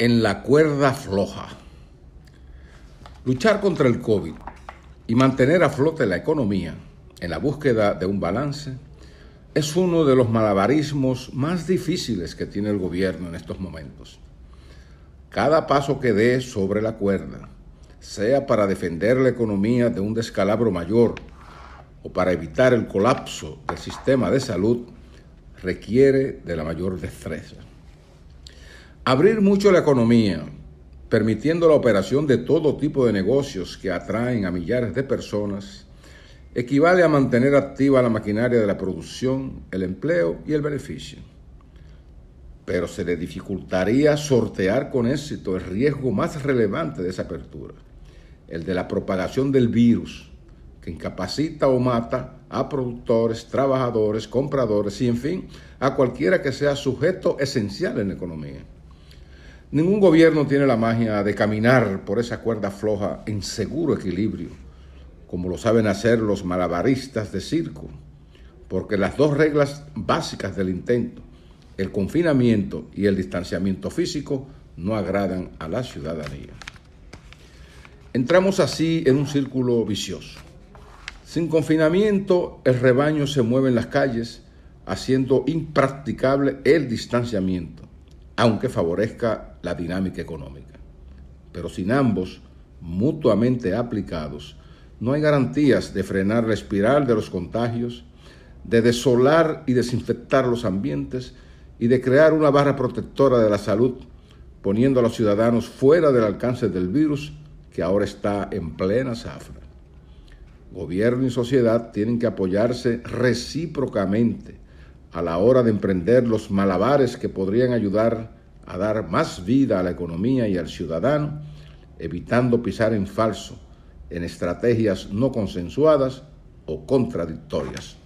en la cuerda floja. Luchar contra el COVID y mantener a flote la economía en la búsqueda de un balance es uno de los malabarismos más difíciles que tiene el gobierno en estos momentos. Cada paso que dé sobre la cuerda, sea para defender la economía de un descalabro mayor o para evitar el colapso del sistema de salud, requiere de la mayor destreza. Abrir mucho la economía, permitiendo la operación de todo tipo de negocios que atraen a millares de personas, equivale a mantener activa la maquinaria de la producción, el empleo y el beneficio. Pero se le dificultaría sortear con éxito el riesgo más relevante de esa apertura, el de la propagación del virus, que incapacita o mata a productores, trabajadores, compradores y, en fin, a cualquiera que sea sujeto esencial en la economía. Ningún gobierno tiene la magia de caminar por esa cuerda floja en seguro equilibrio, como lo saben hacer los malabaristas de circo, porque las dos reglas básicas del intento, el confinamiento y el distanciamiento físico, no agradan a la ciudadanía. Entramos así en un círculo vicioso. Sin confinamiento, el rebaño se mueve en las calles, haciendo impracticable el distanciamiento aunque favorezca la dinámica económica. Pero sin ambos mutuamente aplicados, no hay garantías de frenar la espiral de los contagios, de desolar y desinfectar los ambientes y de crear una barra protectora de la salud, poniendo a los ciudadanos fuera del alcance del virus que ahora está en plena zafra. Gobierno y sociedad tienen que apoyarse recíprocamente a la hora de emprender los malabares que podrían ayudar a dar más vida a la economía y al ciudadano, evitando pisar en falso en estrategias no consensuadas o contradictorias.